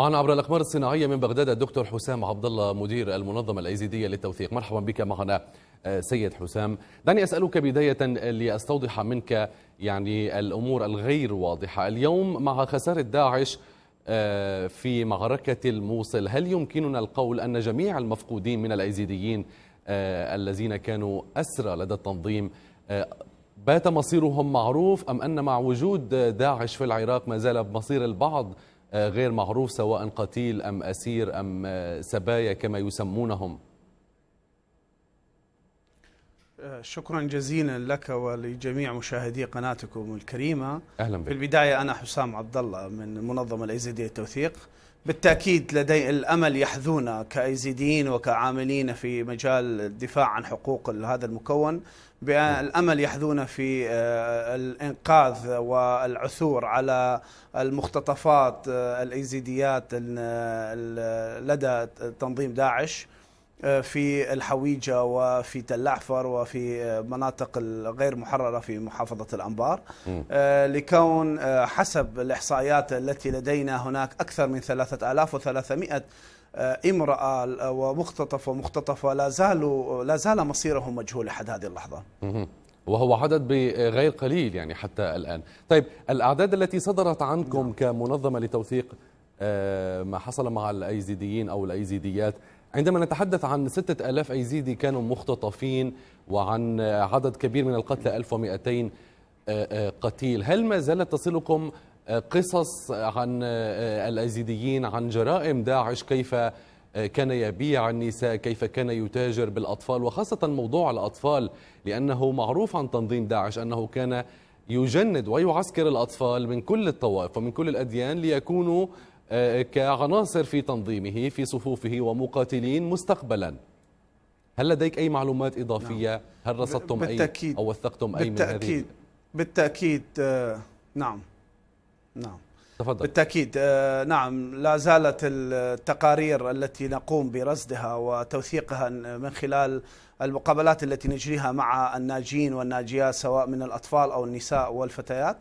معنا عبر الاقمار الصناعيه من بغداد الدكتور حسام عبد الله مدير المنظمه الايزيديه للتوثيق مرحبا بك معنا آه، سيد حسام دعني اسالك بدايه لاستوضح منك يعني الامور الغير واضحه اليوم مع خساره داعش آه، في معركه الموصل هل يمكننا القول ان جميع المفقودين من الايزيديين آه، الذين كانوا اسرى لدى التنظيم بات مصيرهم معروف ام ان مع وجود داعش في العراق ما زال مصير البعض آه، غير معروف سواء قتيل أم أسير أم آه، سبايا كما يسمونهم آه، شكرا جزيلا لك ولجميع مشاهدي قناتكم الكريمة أهلا بك. في البداية أنا حسام عبد الله من منظمة الأيزيدية التوثيق بالتأكيد لدي الأمل يحذونا كأيزيديين وكعاملين في مجال الدفاع عن حقوق هذا المكون الأمل يحذونا في آه، الإنقاذ والعثور على المختطفات آه، الأيزيديات لدى تنظيم داعش آه، في الحويجة وفي تلعفر وفي آه، مناطق الغير محررة في محافظة الأنبار آه، لكون حسب الإحصائيات التي لدينا هناك أكثر من 3300 امرأة ومختطف ومختطفة لا زالوا لا زال مصيرهم مجهول لحد هذه اللحظة وهو عدد غير قليل يعني حتى الآن طيب الأعداد التي صدرت عنكم نعم. كمنظمة لتوثيق ما حصل مع الأيزيديين أو الأيزيديات عندما نتحدث عن 6000 أيزيدي كانوا مختطفين وعن عدد كبير من القتلى 1200 آه، آه، قتيل هل ما زالت تصلكم آه، قصص عن الأيزيديين عن جرائم داعش كيف كان يبيع النساء كيف كان يتاجر بالأطفال وخاصة موضوع الأطفال لأنه معروف عن تنظيم داعش أنه كان يجند ويعسكر الأطفال من كل الطوائف ومن كل الأديان ليكونوا آه، آه، كعناصر في تنظيمه في صفوفه ومقاتلين مستقبلا هل لديك أي معلومات إضافية نعم. هل رصدتم بالتأكيد. أي أو وثقتم أي من هذه بالتأكيد آه، نعم نعم تفضل. بالتأكيد آه نعم لا زالت التقارير التي نقوم برصدها وتوثيقها من خلال المقابلات التي نجريها مع الناجين والناجيات سواء من الأطفال أو النساء والفتيات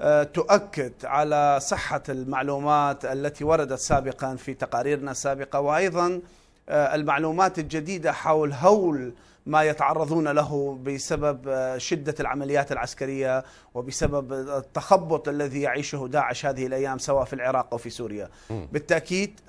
آه، تؤكد على صحة المعلومات التي وردت سابقا في تقاريرنا السابقة وأيضا آه، المعلومات الجديدة حول هول ما يتعرضون له بسبب آه، شدة العمليات العسكرية وبسبب التخبط الذي يعيشه داعش هذه الأيام سواء في العراق أو في سوريا بالتأكيد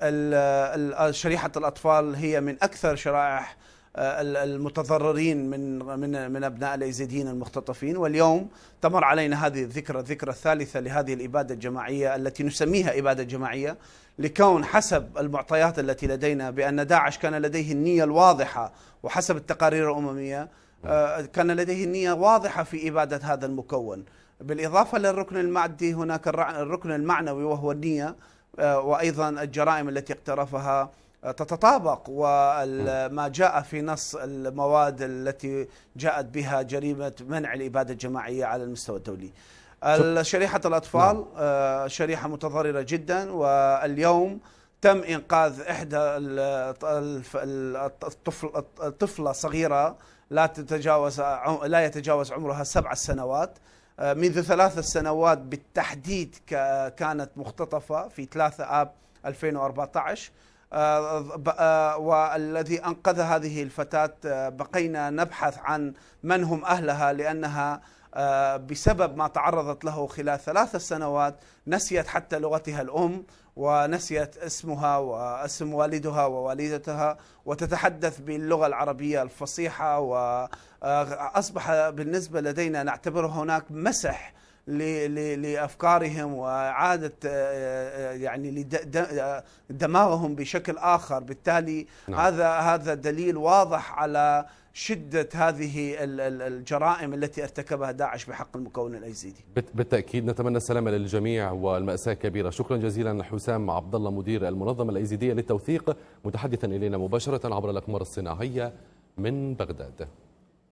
شريحة الأطفال هي من أكثر شرائح آه، المتضررين من من من ابناء الايزيديين المختطفين واليوم تمر علينا هذه الذكرى الذكرى الثالثه لهذه الاباده الجماعيه التي نسميها اباده جماعيه لكون حسب المعطيات التي لدينا بان داعش كان لديه النيه الواضحه وحسب التقارير الامميه آه، كان لديه النيه واضحه في اباده هذا المكون بالاضافه للركن المادي هناك الركن المعنوي وهو النيه آه، وايضا الجرائم التي اقترفها تتطابق وما جاء في نص المواد التي جاءت بها جريمه منع الاباده الجماعيه على المستوى الدولي. شريحه الاطفال نعم. آه، شريحه متضرره جدا واليوم تم انقاذ احدى الطفل طفله صغيره لا تتجاوز لا يتجاوز عمرها سبع سنوات آه، منذ ثلاث سنوات بالتحديد كانت مختطفه في 3 اب 2014 آه، آه، والذي انقذ هذه الفتاه آه، بقينا نبحث عن من هم اهلها لانها بسبب ما تعرضت له خلال ثلاث سنوات نسيت حتى لغتها الام ونسيت اسمها واسم والدها ووالدتها وتتحدث باللغه العربيه الفصيحه واصبح بالنسبه لدينا نعتبر هناك مسح لافكارهم واعاده آه، آه، يعني آه، دماغهم بشكل اخر، بالتالي نعم. هذا هذا دليل واضح على شده هذه الجرائم التي ارتكبها داعش بحق المكون الايزيدي. بالتاكيد نتمنى السلامه للجميع والماساه كبيره، شكرا جزيلا حسام عبد الله مدير المنظمه الايزيديه للتوثيق متحدثا الينا مباشره عبر الاقمار الصناعيه من بغداد.